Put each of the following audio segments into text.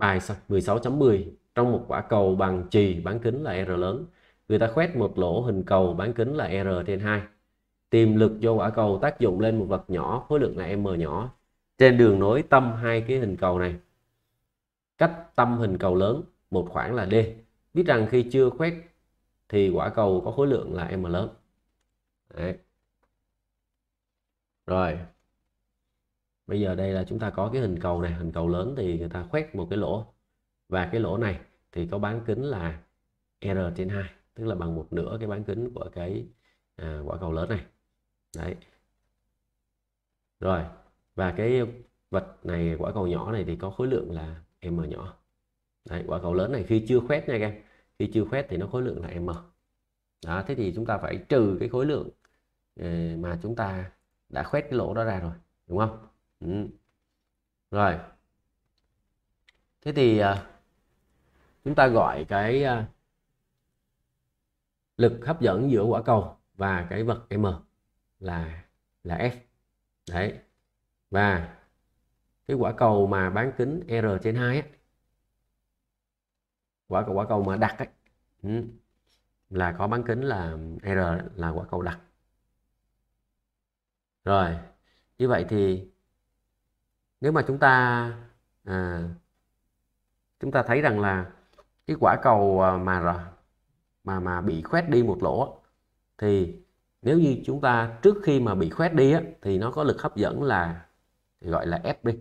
bài 16.10 trong một quả cầu bằng chì bán kính là R lớn người ta khoét một lỗ hình cầu bán kính là R trên 2 tìm lực do quả cầu tác dụng lên một vật nhỏ khối lượng là M nhỏ trên đường nối tâm hai cái hình cầu này cách tâm hình cầu lớn một khoảng là D biết rằng khi chưa khoét thì quả cầu có khối lượng là M lớn Đấy. rồi bây giờ đây là chúng ta có cái hình cầu này hình cầu lớn thì người ta khoét một cái lỗ và cái lỗ này thì có bán kính là r trên 2 tức là bằng một nửa cái bán kính của cái à, quả cầu lớn này đấy rồi và cái vật này quả cầu nhỏ này thì có khối lượng là m nhỏ đấy quả cầu lớn này khi chưa khoét nha các em khi chưa khoét thì nó khối lượng là m đó thế thì chúng ta phải trừ cái khối lượng ờ, mà chúng ta đã khoét cái lỗ đó ra rồi đúng không ừ. rồi thế thì à, chúng ta gọi cái à, lực hấp dẫn giữa quả cầu và cái vật m là là f đấy và cái quả cầu mà bán kính r trên hai quả cầu quả cầu mà đặt ấy, ừ, là có bán kính là r là quả cầu đặt rồi như vậy thì nếu mà chúng ta à, chúng ta thấy rằng là cái quả cầu à, mà mà mà bị khoét đi một lỗ thì nếu như chúng ta trước khi mà bị khoét đi á, thì nó có lực hấp dẫn là gọi là F đi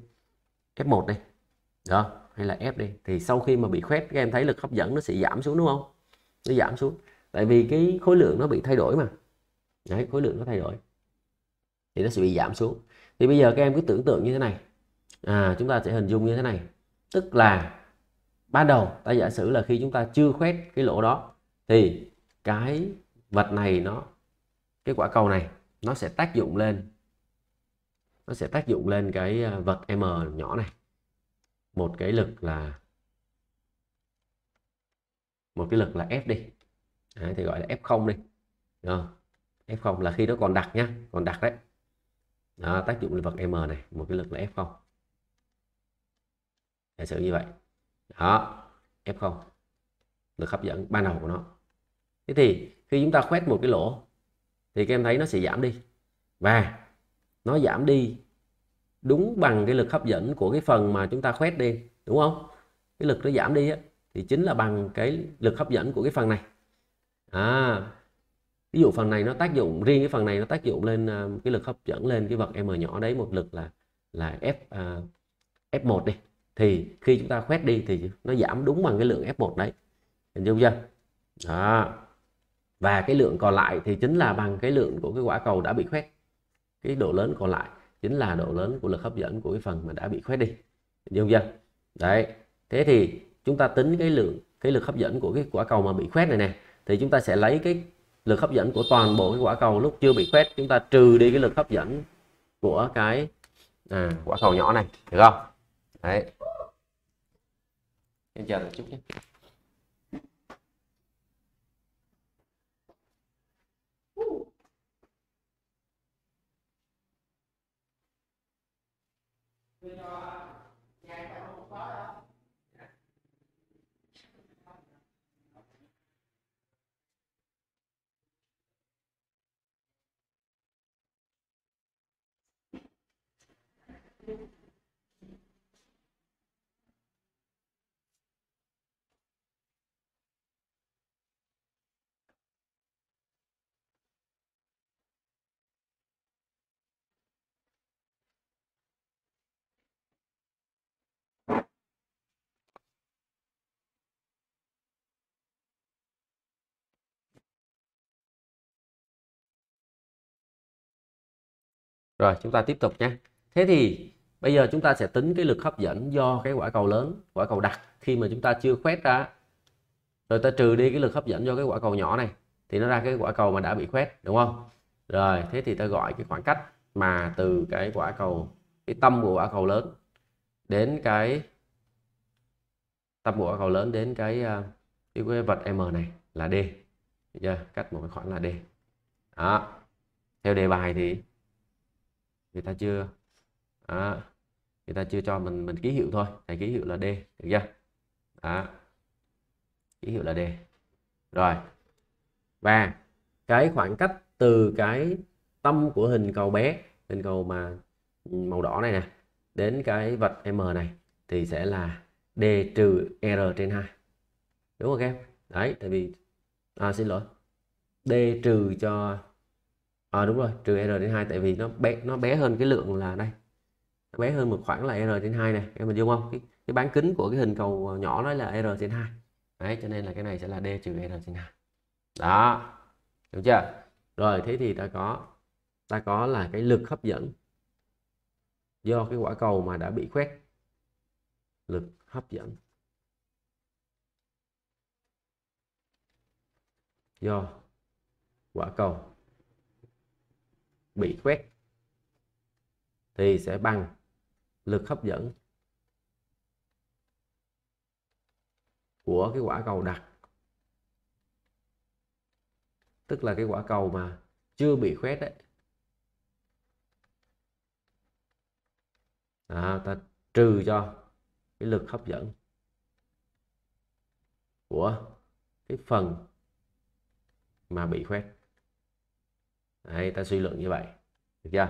F1 đi đó hay là F đi thì sau khi mà bị khoét các em thấy lực hấp dẫn nó sẽ giảm xuống đúng không nó giảm xuống tại vì cái khối lượng nó bị thay đổi mà Đấy, khối lượng nó thay đổi thì nó sẽ bị giảm xuống thì bây giờ các em cứ tưởng tượng như thế này à, chúng ta sẽ hình dung như thế này tức là ban đầu ta giả sử là khi chúng ta chưa khoét cái lỗ đó thì cái vật này nó cái quả cầu này nó sẽ tác dụng lên nó sẽ tác dụng lên cái à, vật m nhỏ này một cái lực là một cái lực là f đi đấy, thì gọi là f 0 đi f 0 là khi nó còn đặt nhá còn đặt đấy đó, tác dụng lên vật m này một cái lực là f 0 giả sử như vậy đó f0 lực hấp dẫn ban đầu của nó thế thì khi chúng ta khoét một cái lỗ thì các em thấy nó sẽ giảm đi và nó giảm đi đúng bằng cái lực hấp dẫn của cái phần mà chúng ta khoét đi đúng không cái lực nó giảm đi á, thì chính là bằng cái lực hấp dẫn của cái phần này à, ví dụ phần này nó tác dụng riêng cái phần này nó tác dụng lên à, cái lực hấp dẫn lên cái vật m nhỏ đấy một lực là là f uh, à, f1 đi thì khi chúng ta khoét đi thì nó giảm đúng bằng cái lượng F1 đấy hình dung chưa đó và cái lượng còn lại thì chính là bằng cái lượng của cái quả cầu đã bị khoét cái độ lớn còn lại chính là độ lớn của lực hấp dẫn của cái phần mà đã bị khoét đi hình dung chưa đấy thế thì chúng ta tính cái lượng cái lực hấp dẫn của cái quả cầu mà bị khoét này nè thì chúng ta sẽ lấy cái lực hấp dẫn của toàn bộ cái quả cầu lúc chưa bị khoét chúng ta trừ đi cái lực hấp dẫn của cái à, quả cầu nhỏ này được không đấy em chờ một chút nhé Thank you. rồi chúng ta tiếp tục nhé thế thì bây giờ chúng ta sẽ tính cái lực hấp dẫn do cái quả cầu lớn quả cầu đặc khi mà chúng ta chưa khoét ra rồi ta trừ đi cái lực hấp dẫn do cái quả cầu nhỏ này thì nó ra cái quả cầu mà đã bị khoét đúng không rồi thế thì ta gọi cái khoảng cách mà từ cái quả cầu cái tâm của quả cầu lớn đến cái tâm của quả cầu lớn đến cái cái, à, cái vật m này là d giờ cách một cái khoảng là d đó theo đề bài thì người ta chưa đó, người ta chưa cho mình mình ký hiệu thôi thầy ký hiệu là D được chưa À, ký hiệu là D rồi và cái khoảng cách từ cái tâm của hình cầu bé hình cầu mà ừ, màu đỏ này nè đến cái vật M này thì sẽ là D trừ R trên 2 đúng không các em đấy tại vì à, xin lỗi D trừ cho à, đúng rồi trừ r trên 2 tại vì nó bé nó bé hơn cái lượng là đây nó bé hơn một khoảng là r trên 2 này em mình dung không cái, cái bán kính của cái hình cầu nhỏ đó là r trên 2 đấy cho nên là cái này sẽ là d trừ r trên 2 đó đúng chưa rồi thế thì ta có ta có là cái lực hấp dẫn do cái quả cầu mà đã bị khoét lực hấp dẫn do quả cầu bị quét thì sẽ bằng lực hấp dẫn của cái quả cầu đặc tức là cái quả cầu mà chưa bị khoét đấy à, ta trừ cho cái lực hấp dẫn của cái phần mà bị khoét Đấy, ta suy luận như vậy được chưa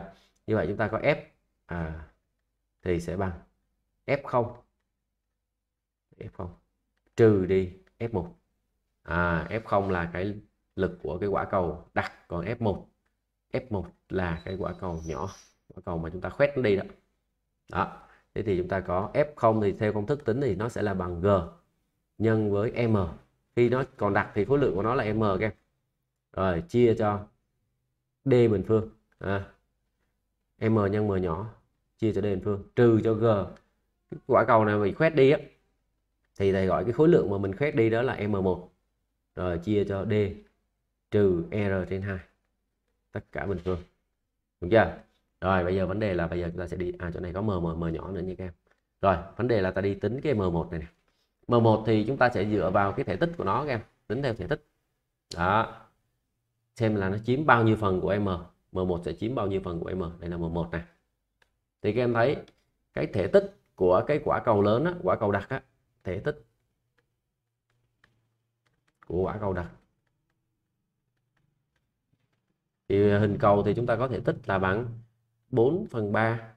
như vậy chúng ta có f à, thì sẽ bằng f0 f0 trừ đi f1 à, f0 là cái lực của cái quả cầu đặt còn f1 f1 là cái quả cầu nhỏ quả cầu mà chúng ta khoét đi đó đó thế thì chúng ta có f0 thì theo công thức tính thì nó sẽ là bằng g nhân với m khi nó còn đặt thì khối lượng của nó là m các em rồi chia cho d bình phương à, m nhân m nhỏ chia cho d bình phương trừ cho g quả cầu này mình khoét đi á thì thầy gọi cái khối lượng mà mình khoét đi đó là m1 rồi chia cho d trừ r trên 2 tất cả bình phương đúng chưa rồi bây giờ vấn đề là bây giờ chúng ta sẽ đi à chỗ này có m m, m nhỏ nữa nha các em rồi vấn đề là ta đi tính cái m1 này, này m1 thì chúng ta sẽ dựa vào cái thể tích của nó các em tính theo thể tích đó xem là nó chiếm bao nhiêu phần của M M1 sẽ chiếm bao nhiêu phần của M đây là M1 này thì các em thấy cái thể tích của cái quả cầu lớn á, quả cầu đặc á, thể tích của quả cầu đặc thì hình cầu thì chúng ta có thể tích là bằng 4 phần 3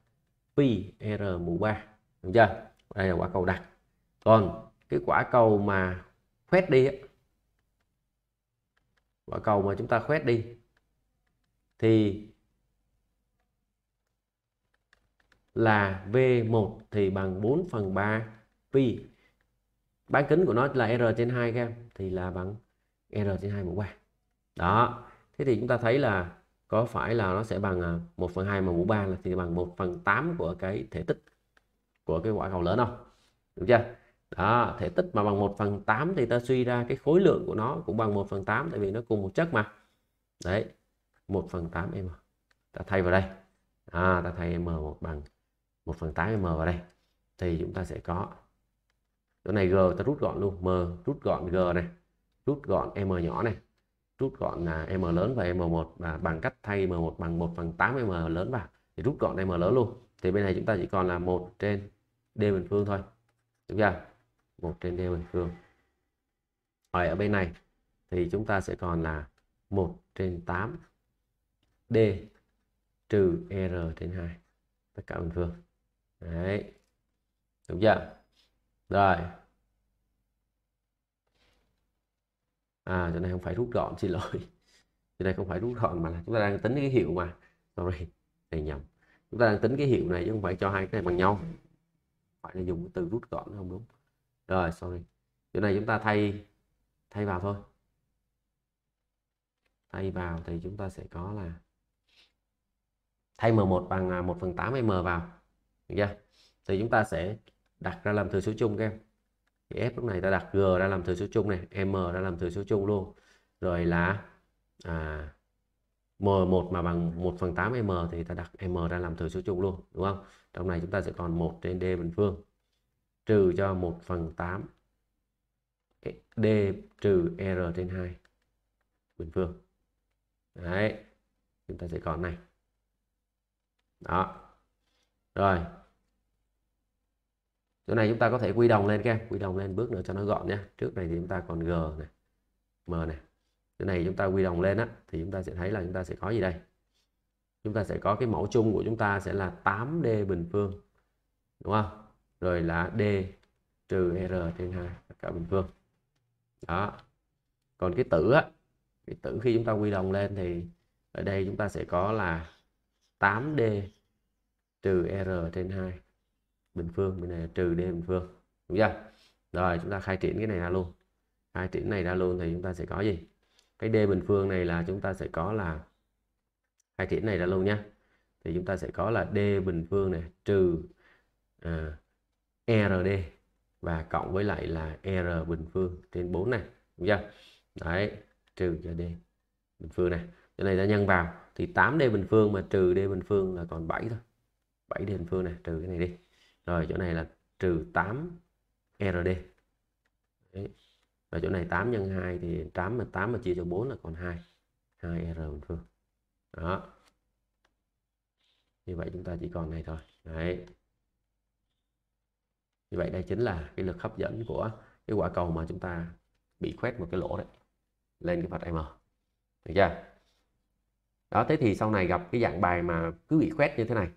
pi r mũ 3 đúng chưa đây là quả cầu đặc còn cái quả cầu mà khoét đi ấy, quả cầu mà chúng ta khoét đi thì là V1 thì bằng 4 phần 3 pi bán kính của nó là R trên 2 các thì là bằng R trên 2 mũ 3 đó thế thì chúng ta thấy là có phải là nó sẽ bằng 1 à, phần 2 mũ 3 là thì bằng 1 phần 8 của cái thể tích của cái quả cầu lớn không đúng chưa đó thể tích mà bằng 1 phần 8 thì ta suy ra cái khối lượng của nó cũng bằng 1 phần 8 tại vì nó cùng một chất mà đấy 1 phần 8 m ta thay vào đây à, ta thay m1 bằng 1 phần 8 m vào đây thì chúng ta sẽ có chỗ này g ta rút gọn luôn m rút gọn g này rút gọn m nhỏ này rút gọn là m lớn và m1 và bằng cách thay m1 bằng 1 phần 8 m lớn vào thì rút gọn m lớn luôn thì bên này chúng ta chỉ còn là 1 trên d bình phương thôi đúng chưa 1 trên d bình phương hỏi ở bên này thì chúng ta sẽ còn là 1 trên 8 d trừ e r trên 2 tất cả bình phương đấy đúng chưa rồi à chỗ này không phải rút gọn xin lỗi chỗ này không phải rút gọn mà là chúng ta đang tính cái hiệu mà sorry thầy nhầm chúng ta đang tính cái hiệu này chứ không phải cho hai cái này bằng nhau phải là dùng từ rút gọn không đúng rồi sorry chỗ này chúng ta thay thay vào thôi thay vào thì chúng ta sẽ có là thay M1 bằng 1 à, phần 8 M vào được chưa thì chúng ta sẽ đặt ra làm thừa số chung các em thì F lúc này ta đặt G ra làm thừa số chung này M ra làm thừa số chung luôn rồi là à, M1 mà bằng 1 phần 8 M thì ta đặt M ra làm thừa số chung luôn đúng không trong này chúng ta sẽ còn 1 trên D bình phương trừ cho 1 phần 8 D trừ R trên 2 bình phương. Đấy. Chúng ta sẽ có này. Đó. Rồi. Chỗ này chúng ta có thể quy đồng lên các em, quy đồng lên bước nữa cho nó gọn nhé. Trước này thì chúng ta còn G này, M này. Chỗ này chúng ta quy đồng lên á thì chúng ta sẽ thấy là chúng ta sẽ có gì đây? Chúng ta sẽ có cái mẫu chung của chúng ta sẽ là 8D bình phương. Đúng không? rồi là d trừ r trên 2 cả bình phương đó còn cái tử á cái tử khi chúng ta quy đồng lên thì ở đây chúng ta sẽ có là 8d trừ r trên 2 bình phương bên này trừ d bình phương đúng chưa rồi chúng ta khai triển cái này ra luôn khai triển này ra luôn thì chúng ta sẽ có gì cái d bình phương này là chúng ta sẽ có là khai triển này ra luôn nha thì chúng ta sẽ có là d bình phương này trừ à, RD và cộng với lại là R bình phương trên 4 này đúng chưa đấy trừ cho D bình phương này cái này ta nhân vào thì 8D bình phương mà trừ D bình phương là còn 7 thôi 7D bình phương này trừ cái này đi rồi chỗ này là trừ 8 RD đấy. và chỗ này 8 nhân 2 thì 8 mà 8 mà chia cho 4 là còn 2 2 R bình phương đó như vậy chúng ta chỉ còn này thôi đấy như vậy đây chính là cái lực hấp dẫn của cái quả cầu mà chúng ta bị khoét một cái lỗ đấy lên cái vạch M được chưa đó thế thì sau này gặp cái dạng bài mà cứ bị khoét như thế này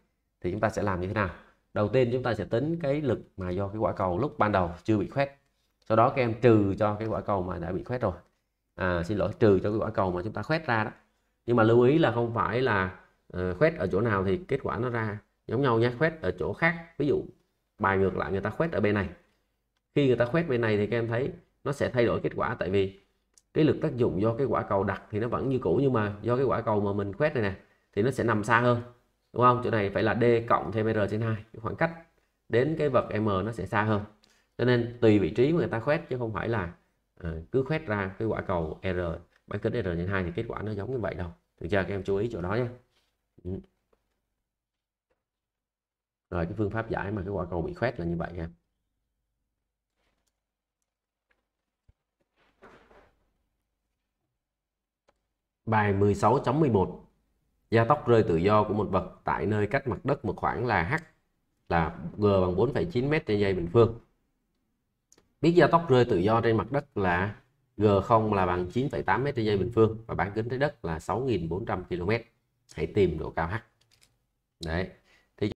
thì chúng ta sẽ làm như thế nào đầu tiên chúng ta sẽ tính cái lực mà do cái quả cầu lúc ban đầu chưa bị khoét sau đó các em trừ cho cái quả cầu mà đã bị khoét rồi à, xin lỗi trừ cho cái quả cầu mà chúng ta khoét ra đó nhưng mà lưu ý là không phải là uh, khoét ở chỗ nào thì kết quả nó ra giống nhau nhé khoét ở chỗ khác ví dụ bài ngược lại người ta khuét ở bên này khi người ta khuét bên này thì các em thấy nó sẽ thay đổi kết quả tại vì cái lực tác dụng do cái quả cầu đặt thì nó vẫn như cũ nhưng mà do cái quả cầu mà mình khuét này nè thì nó sẽ nằm xa hơn đúng không chỗ này phải là d cộng thêm r trên hai khoảng cách đến cái vật m nó sẽ xa hơn cho nên tùy vị trí mà người ta khuét chứ không phải là à, cứ khuét ra cái quả cầu r bán kính r trên hai thì kết quả nó giống như vậy đâu thực ra các em chú ý chỗ đó nhé ừ rồi cái phương pháp giải mà cái quả cầu bị khoét là như vậy nha. Bài 16.11 Gia tốc rơi tự do của một vật tại nơi cách mặt đất một khoảng là h là g bằng 4,9 m trên giây bình phương. Biết gia tốc rơi tự do trên mặt đất là g0 là bằng 9,8 m trên giây bình phương và bán kính trái đất là 6.400 km. Hãy tìm độ cao h. Đấy,